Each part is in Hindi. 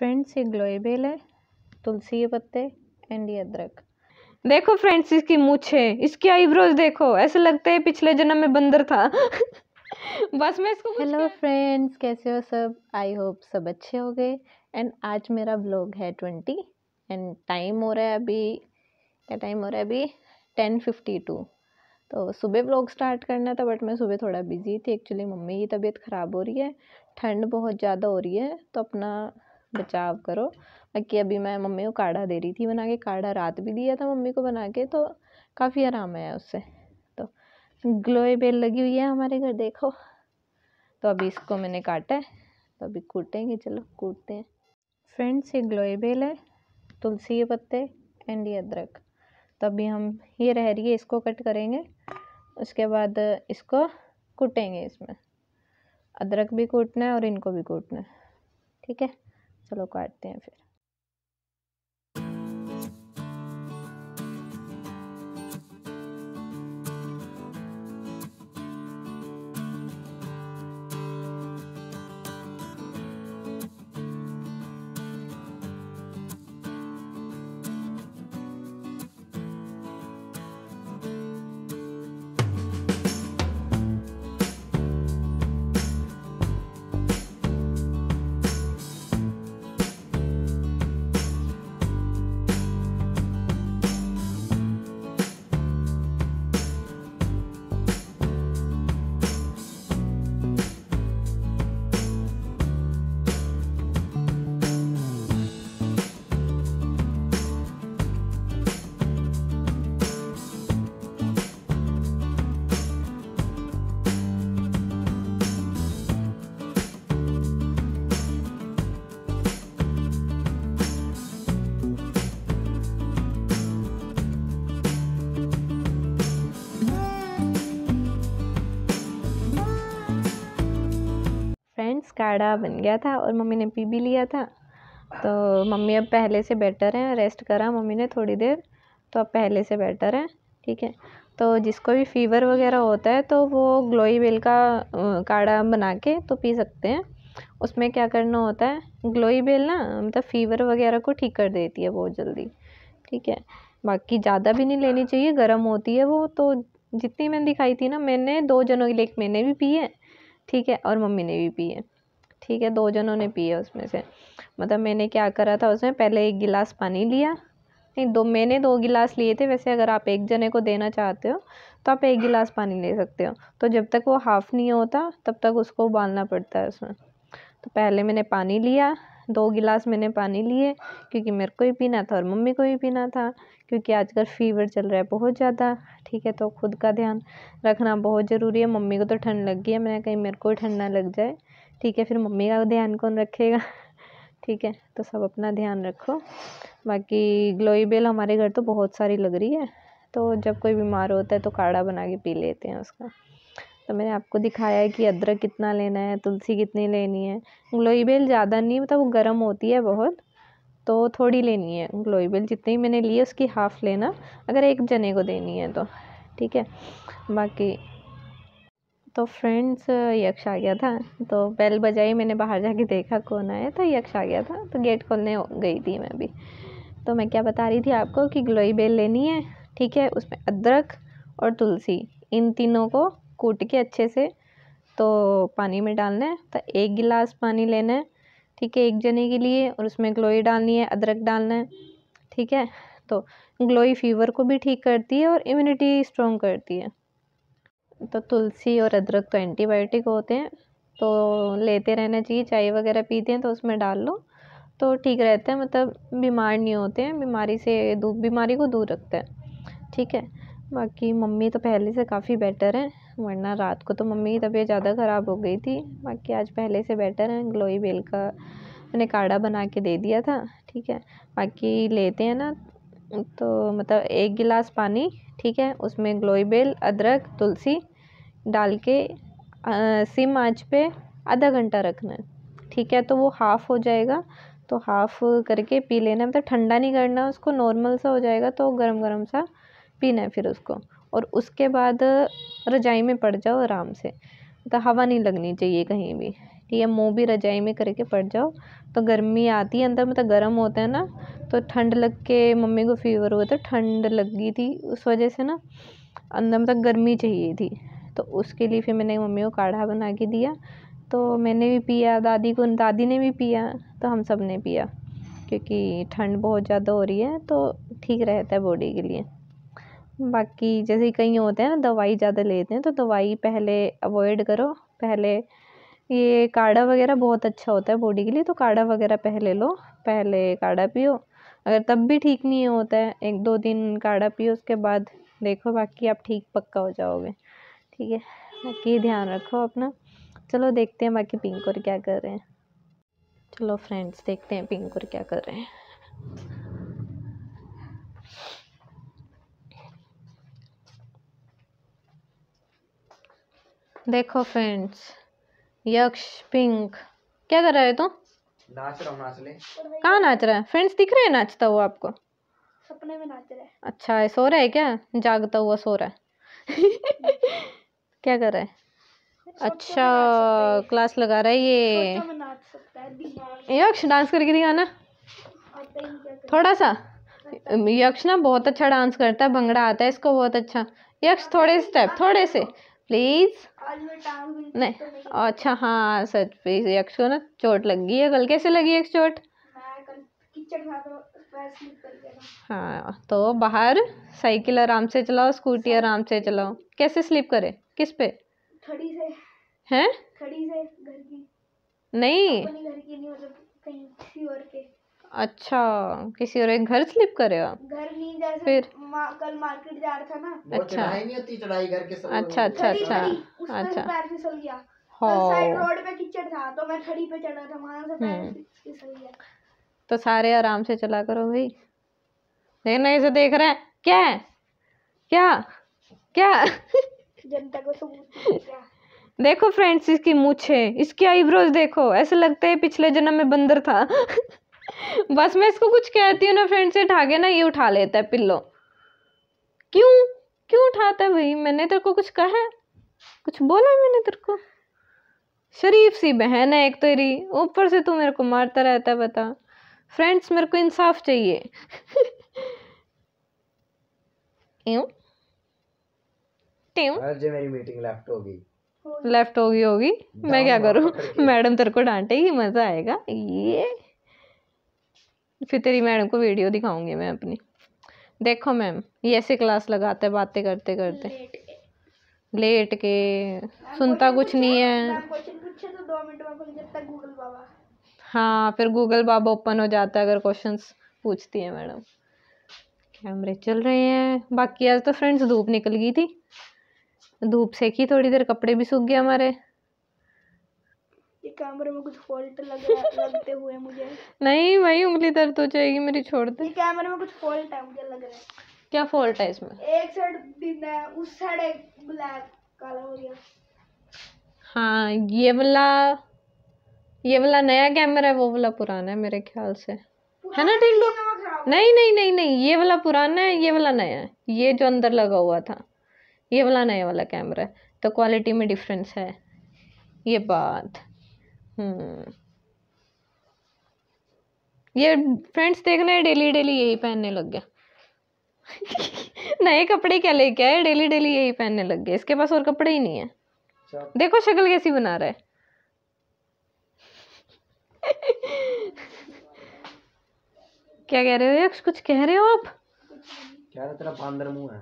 फ्रेंड्स ये ग्लोएबेल है तुलसी के पत्ते एंड ये अदरक देखो फ्रेंड्स इसकी है इसकी आईब्रोज देखो ऐसे लगते है पिछले जन्म में बंदर था बस मैं इसको हेलो फ्रेंड्स कैसे हो सब आई होप सब अच्छे हो गए एंड आज मेरा ब्लॉग है ट्वेंटी एंड टाइम हो रहा है अभी क्या टाइम हो रहा है अभी टेन फिफ्टी टू तो सुबह ब्लॉग स्टार्ट करना था बट मैं सुबह थोड़ा बिजी थी एक्चुअली मम्मी की तबीयत ख़राब हो रही है ठंड बहुत ज़्यादा हो रही है तो अपना बचाव करो बाकी अभी मैं मम्मी को काढ़ा दे रही थी बना के काढ़ा रात भी दिया था मम्मी को बना के तो काफ़ी आराम आया उससे तो ग्लोए बेल लगी हुई है हमारे घर देखो तो अभी इसको मैंने काटा है तो अभी कूटेंगे चलो कूटते हैं फ्रेंड्स ये ग्लोए बेल है तुलसी के पत्ते एंड ये अदरक तो अभी हम ये रह रही है इसको कट करेंगे उसके बाद इसको कूटेंगे इसमें अदरक भी कूटना है और इनको भी कूटना है ठीक है चलो काटते हैं फिर काढ़ा बन गया था और मम्मी ने पी भी लिया था तो मम्मी अब पहले से बेटर हैं रेस्ट करा मम्मी ने थोड़ी देर तो अब पहले से बेटर है ठीक है तो जिसको भी फीवर वगैरह होता है तो वो ग्लोई बेल का काढ़ा बना के तो पी सकते हैं उसमें क्या करना होता है ग्लोई बेल ना मतलब फीवर वगैरह को ठीक कर देती है बहुत जल्दी ठीक है बाकी ज़्यादा भी नहीं लेनी चाहिए गर्म होती है वो तो जितनी मैंने दिखाई थी ना मैंने दो जनों के लिए मैंने भी पी है ठीक है और मम्मी ने भी पी है ठीक है दो जनों ने पिया उसमें से मतलब मैंने क्या करा था उसमें पहले एक गिलास पानी लिया नहीं दो मैंने दो गिलास लिए थे वैसे अगर आप एक जने को देना चाहते हो तो आप एक गिलास पानी ले सकते हो तो जब तक वो हाफ़ नहीं होता तब तक उसको उबालना पड़ता है उसमें तो पहले मैंने पानी लिया दो गिलास मैंने पानी लिए क्योंकि मेरे को ही पीना था और मम्मी को ही पीना था क्योंकि आजकल फीवर चल रहा है बहुत ज़्यादा ठीक है तो खुद का ध्यान रखना बहुत ज़रूरी है मम्मी को तो ठंड लग गई है मैंने कहीं मेरे को ठंड ना लग जाए ठीक है फिर मम्मी का ध्यान कौन रखेगा ठीक है तो सब अपना ध्यान रखो बाकी ग्लोई बेल हमारे घर तो बहुत सारी लग रही है तो जब कोई बीमार होता है तो काढ़ा बना के पी लेते हैं उसका तो मैंने आपको दिखाया है कि अदरक कितना लेना है तुलसी कितनी लेनी है ग्लोई बेल ज़्यादा नहीं मतलब वो गर्म होती है बहुत तो थोड़ी लेनी है ग्लोई बेल जितनी मैंने ली है उसकी हाफ़ लेना अगर एक जने को देनी है तो ठीक है बाकी तो फ्रेंड्स यक्ष आ गया था तो बेल बजाई मैंने बाहर जाके देखा कौन आया तो यक्ष आ गया था तो गेट खोलने गई थी मैं भी तो मैं क्या बता रही थी आपको कि ग्लोई बेल लेनी है ठीक है उसमें अदरक और तुलसी इन तीनों को कूट के अच्छे से तो पानी में डालना है तो एक गिलास पानी लेना है ठीक है एक जने के लिए और उसमें ग्लोई डालनी है अदरक डालना है ठीक है तो ग्लोई फीवर को भी ठीक करती है और इम्यूनिटी स्ट्रॉन्ग करती है तो तुलसी और अदरक तो एंटीबायोटिक होते हैं तो लेते रहना चाहिए चाय वगैरह पीते हैं तो उसमें डाल लो तो ठीक रहता है मतलब बीमार नहीं होते हैं बीमारी से दूर बीमारी को दूर रखते हैं ठीक है बाकी मम्मी तो पहले से काफ़ी बेटर है वरना रात को तो मम्मी की तबीयत ज़्यादा ख़राब हो गई थी बाकी आज पहले से बेटर है ग्लोई बेल का मैंने काढ़ा बना के दे दिया था ठीक है बाकी लेते हैं ना तो मतलब एक गिलास पानी ठीक है उसमें ग्लोई बेल अदरक तुलसी डाल के सिम आँच पे आधा घंटा रखना है ठीक है तो वो हाफ़ हो जाएगा तो हाफ़ करके पी लेना मतलब ठंडा नहीं करना उसको नॉर्मल सा हो जाएगा तो गरम गरम सा पीना है फिर उसको और उसके बाद रजाई में पड़ जाओ आराम से मतलब हवा नहीं लगनी चाहिए कहीं भी ठीक है मुँह भी रजाई में करके पड़ जाओ तो गर्मी आती है अंदर मतलब गर्म होता है ना तो ठंड लग के मम्मी को फीवर हुआ था तो ठंड लग गई थी उस वजह से ना अंदर मतलब गर्मी चाहिए थी तो उसके लिए फिर मैंने मम्मी को काढ़ा बना के दिया तो मैंने भी पिया दादी को दादी ने भी पिया तो हम सब ने पिया क्योंकि ठंड बहुत ज़्यादा हो रही है तो ठीक रहता है बॉडी के लिए बाकी जैसे कई होते हैं ना दवाई ज़्यादा लेते हैं तो दवाई पहले अवॉइड करो पहले ये काढ़ा वगैरह बहुत अच्छा होता है बॉडी के लिए तो काढ़ा वगैरह पहले लो पहले काढ़ा पियो अगर तब भी ठीक नहीं होता है एक दो दिन काढ़ा पियो उसके बाद देखो बाकी आप ठीक पक्का हो जाओगे ठीक है बाकी ध्यान रखो अपना चलो देखते हैं बाकी पिंक और क्या कर रहे हैं चलो फ्रेंड्स देखते हैं पिंक और क्या कर रहे हैं देखो फ्रेंड्स यक्ष पिंक क्या कर रहा है तुम नाच रहा हूँ कहाँ नाच रहा है फ्रेंड्स दिख रहे हैं नाचता हुआ आपको सपने में नाच रहा है अच्छा है सो रहा है क्या जागता हुआ सो रहा है क्या कर रहा है अच्छा क्लास लगा रहा है ये यक्ष डांस करके दिखाना थोड़ा सा यक्ष ना बहुत अच्छा डांस करता है भंगड़ा आता है इसको बहुत अच्छा यक्ष थोड़े स्टेप थोड़े से प्लीज़ तो नहीं अच्छा हाँ सच प्लीज यक्ष को ना चोट लगी है कल कैसे लगी यक्ष चोट हाँ तो बाहर साइकिल आराम से चलाओ स्कूटी आराम से चलाओ कैसे स्लिप करे किस पे खड़ी से हैं खड़ी से घर की नहीं अपनी घर की नहीं मतलब कहीं किसी और के अच्छा किसी और एक घर स्लिप करे हो घर नहीं जैसे फिर मा, कल मार्केट जा रहा था ना तो अच्छा नहीं होती चढ़ाई घर के सब अच्छा अच्छा अच्छा अच्छा पैर फिसल गया साइड रोड पे कीचड़ था तो मैं खड़ी पे चढ़ा था वहां से पैर हम्म। फिसल गया तो सारे आराम से चला करो भाई देखना इसे देख रहे हैं क्या क्या क्या जनता को देखो फ्रेंड्स इसकी मुछे इसकी आईब्रोज देखो ऐसे लगता है पिछले जन्म में बंदर था बस मैं इसको कुछ कहती हूँ ना फ्रेंड्स ये ठागे ना ये उठा लेता है पिल्लो क्यों क्यों उठाता है भाई मैंने तेरे को कुछ कहा है कुछ बोला मैंने तेरे को शरीफ सी बहन है एक तेरी ऊपर से तू मेरे को मारता रहता है बता फ्रेंड्स मेरे को इंसाफ चाहिए सकती हूँ मेरी मीटिंग लेफ्ट होगी लेफ्ट होगी होगी मैं क्या करूँ मैडम तेरे को डांटेगी मज़ा आएगा ये फिर तेरी मैडम को वीडियो दिखाऊंगी मैं अपनी देखो मैम ये ऐसे क्लास लगाते बातें करते करते लेट के, सुनता कुछ नहीं है तो हाँ फिर गूगल बाबा ओपन हो जाता है अगर क्वेश्चंस पूछती है मैडम कैमरे चल रहे हैं बाकी आज तो फ्रेंड्स धूप निकल गई थी धूप सेकी थोड़ी देर कपड़े भी सूख गए हमारे ये कैमरे में कुछ फॉल्ट लग लगते हुए मुझे नहीं वही उंगली दर्द हो जाएगी मेरी छोड़ दे ये कैमरे में कुछ फॉल्ट है मुझे लग रहा है क्या फॉल्ट है इसमें एक साइड दिन है उस साइड एक ब्लैक काला हो गया हाँ ये वाला ये वाला नया कैमरा है वो वाला पुराना है मेरे ख्याल से है ना टिल्लू नहीं नहीं नहीं नहीं ये वाला पुराना है ये वाला नया है ये जो अंदर लगा हुआ था ये वाला नया वाला कैमरा है तो क्वालिटी में डिफरेंस है ये बात हम्म। ये फ्रेंड्स देखना है डेली डेली यही पहनने लग गया नए कपड़े क्या लेके आए डेली डेली यही पहनने लग गए इसके पास और कपड़े ही नहीं है अच्छा। देखो शक्ल कैसी बना रहा है क्या कह रहे हो यक्ष कुछ कह रहे हो आप क्या तेरा बांदर मुंह है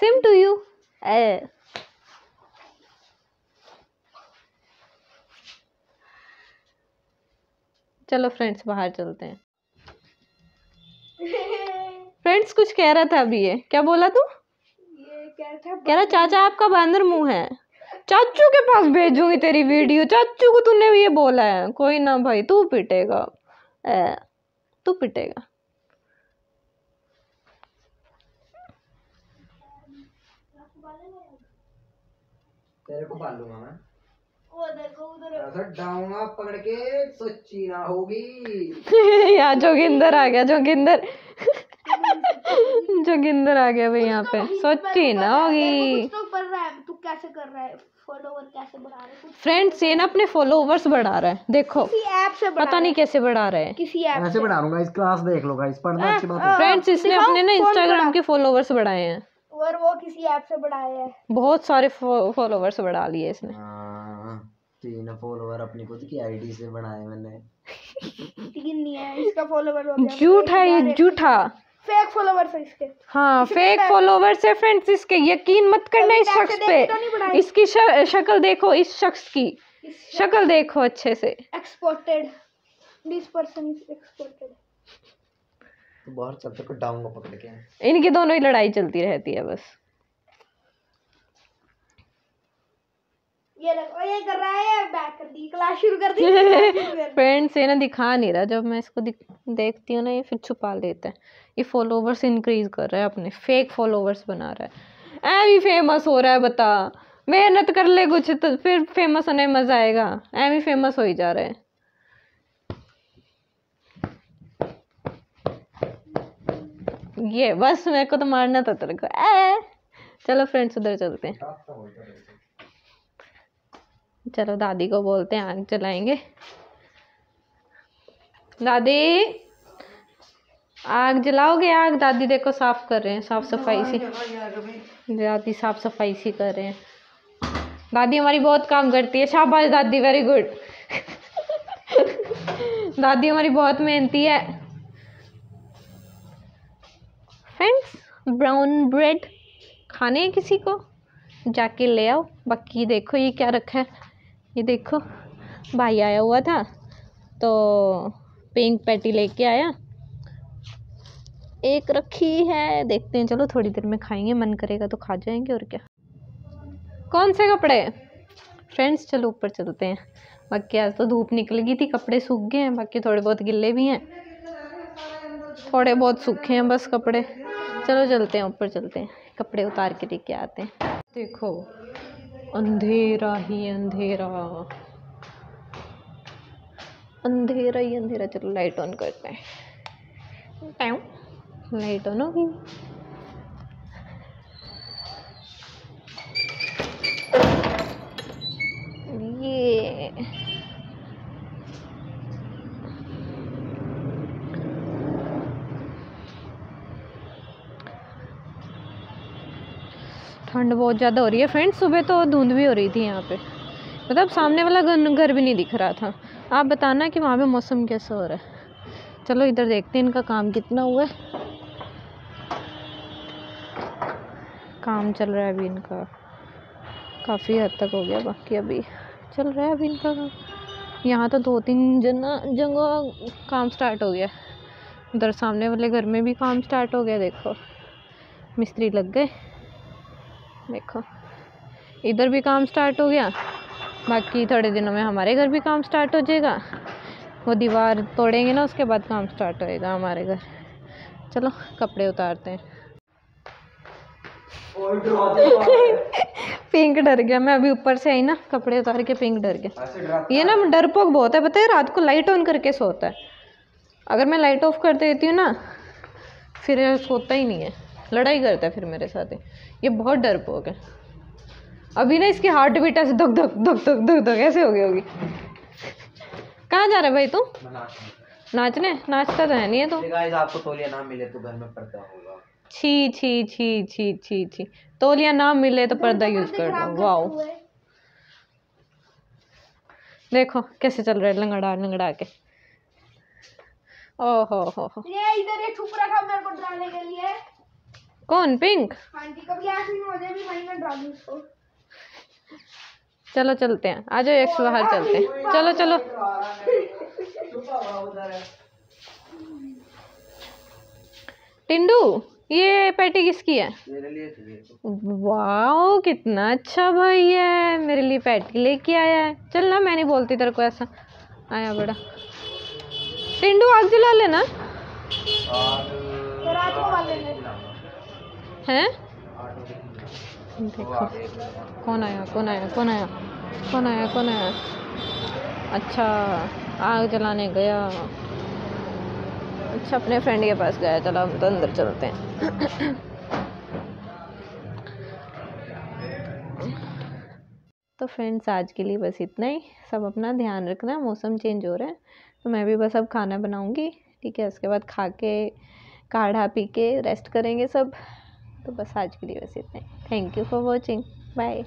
सेम टू यू है eh. चलो फ्रेंड्स बाहर चलते हैं फ्रेंड्स कुछ कह रहा था अभी ये क्या बोला तू कह रहा चाचा आपका बंदर मुंह है चाचू के पास भेजूंगी तेरी वीडियो चाचू को तूने ये बोला है कोई ना भाई तू पिटेगा तू पिटेगा तेरे को पाल लूंगा मैं उधर डाऊंगा पकड़ के सच्ची ना होगी यहाँ जोगिंदर आ गया जोगिंदर जोगिंदर आ गया भाई यहाँ पे तो सोची ना होगी तू कैसे कर रहा है फ्रेंड्स ये ना अपने फॉलोवर्स बढ़ा रहा है देखो ऐप से पता नहीं कैसे बढ़ा रहे हैं किसी ऐप से बढ़ा लूंगा इस क्लास देख लो पढ़ना अच्छी बात है फ्रेंड्स इसने अपने ना इंस्टाग्राम के फॉलोवर्स बढ़ाए हैं फॉलोवर वो किसी ऐप से बढ़ाए हैं बहुत सारे फॉलोवर्स बढ़ा लिए इसने हाँ, तीन फॉलोवर अपनी खुद की आईडी से बनाए मैंने तीन नहीं है इसका फॉलोवर हो गया झूठ है ये झूठा फेक फॉलोवर है इसके हाँ फेक फॉलोवर है फ्रेंड्स इसके यकीन मत करना इस शख्स पे तो इसकी शक्ल देखो इस शख्स की शक्ल देखो अच्छे से exported this person is exported तो बाहर चल तक डाऊंगा पकड़ के इनकी दोनों ही लड़ाई चलती रहती है बस ये देखो ये कर रहा है बैक कर दी क्लास शुरू कर दी फ्रेंड से ना दिखा नहीं रहा जब मैं इसको देखती हूँ ना ये फिर छुपा लेता है ये फॉलोवर्स इंक्रीज कर रहा है अपने फेक फॉलोवर्स बना रहा है ऐ भी फेमस हो रहा है बता मेहनत कर ले कुछ तो फिर फेमस होने मज़ा आएगा ऐ भी फेमस हो ही जा रहा है ये बस मेरे को तो मारना था तेरे को ए चलो फ्रेंड्स उधर चलते हैं चलो दादी को बोलते हैं आग जलाएंगे दादी आग जलाओगे आग दादी देखो साफ कर रहे हैं साफ सफाई से दादी साफ सफाई से कर रहे हैं दादी हमारी बहुत काम करती है शाबाश दादी वेरी गुड दादी हमारी बहुत मेहनती है फ्रेंड्स ब्राउन ब्रेड खाने हैं किसी को जाके ले आओ बाकी देखो ये क्या रखा है ये देखो भाई आया हुआ था तो पिंक पैटी लेके आया एक रखी है देखते हैं चलो थोड़ी देर में खाएंगे मन करेगा तो खा जाएंगे और क्या कौन से कपड़े फ्रेंड्स चलो ऊपर चलते हैं बाकी आज तो धूप निकल गई थी कपड़े सूख गए हैं बाकी थोड़े बहुत गिले भी हैं थोड़े बहुत सूखे हैं बस कपड़े चलो चलते हैं ऊपर चलते हैं कपड़े उतार के लेके आते हैं देखो अंधेरा ही अंधेरा अंधेरा ही अंधेरा चलो लाइट ऑन करते हैं टाइम लाइट ऑन होगी ये ठंड बहुत ज़्यादा हो रही है फ्रेंड्स सुबह तो धुंध भी हो रही थी यहाँ पे मतलब सामने वाला घर भी नहीं दिख रहा था आप बताना कि वहाँ पे मौसम कैसा हो रहा है चलो इधर देखते हैं इनका काम कितना हुआ है काम चल रहा है अभी इनका काफ़ी हद तक हो गया बाकी अभी चल रहा है अभी इनका काम यहाँ तो दो तीन जना जगह काम स्टार्ट हो गया उधर सामने वाले घर में भी काम स्टार्ट हो गया देखो मिस्त्री लग गए देखो इधर भी काम स्टार्ट हो गया बाकी थोड़े दिनों में हमारे घर भी काम स्टार्ट हो जाएगा वो दीवार तोड़ेंगे ना उसके बाद काम स्टार्ट होएगा हमारे घर चलो कपड़े उतारते हैं पिंक डर गया मैं अभी ऊपर से आई ना कपड़े उतार के पिंक डर गया ये ना डरपोक बहुत है पता है रात को लाइट ऑन करके सोता है अगर मैं लाइट ऑफ कर देती हूँ ना फिर सोता ही नहीं है लड़ाई करता है फिर मेरे साथ ये बहुत डरपोक है अभी ना इसकी हार्ट बीट ऐसे धक धक धक धक धक धक ऐसे हो गई होगी कहाँ जा रहे भाई तू नाचने नाचता तो है नहीं है तू आपको तोलिया ना मिले तो घर में पर्दा होगा छी छी छी छी छी छी तोलिया ना मिले तो पर्दा यूज तो कर दो वाओ देखो कैसे चल रहे लंगड़ा लंगड़ा के ओहो हो हो इधर छुप रखा मेरे को डालने के लिए कौन पिंक चलो चलते हैं आ जाओ एक बाहर चलते हैं चलो चलो टिंडू ये पैटी किसकी है वाह कितना अच्छा भाई है मेरे लिए पैटी लेके आया है चल ना मैं नहीं बोलती तेरे को ऐसा आया बड़ा टिंडू आग जला लेना हैं देखो कौन आया कौन आया कौन आया कौन आया कौन आया अच्छा आग जलाने गया अच्छा अपने फ्रेंड के पास गया चलो हम तो अंदर चलते हैं तो फ्रेंड्स आज के लिए बस इतना ही सब अपना ध्यान रखना मौसम चेंज हो रहा है तो मैं भी बस अब खाना बनाऊंगी ठीक है उसके बाद खा के काढ़ा पी के रेस्ट करेंगे सब तो बस आज के लिए बस इतना ही thank you for watching bye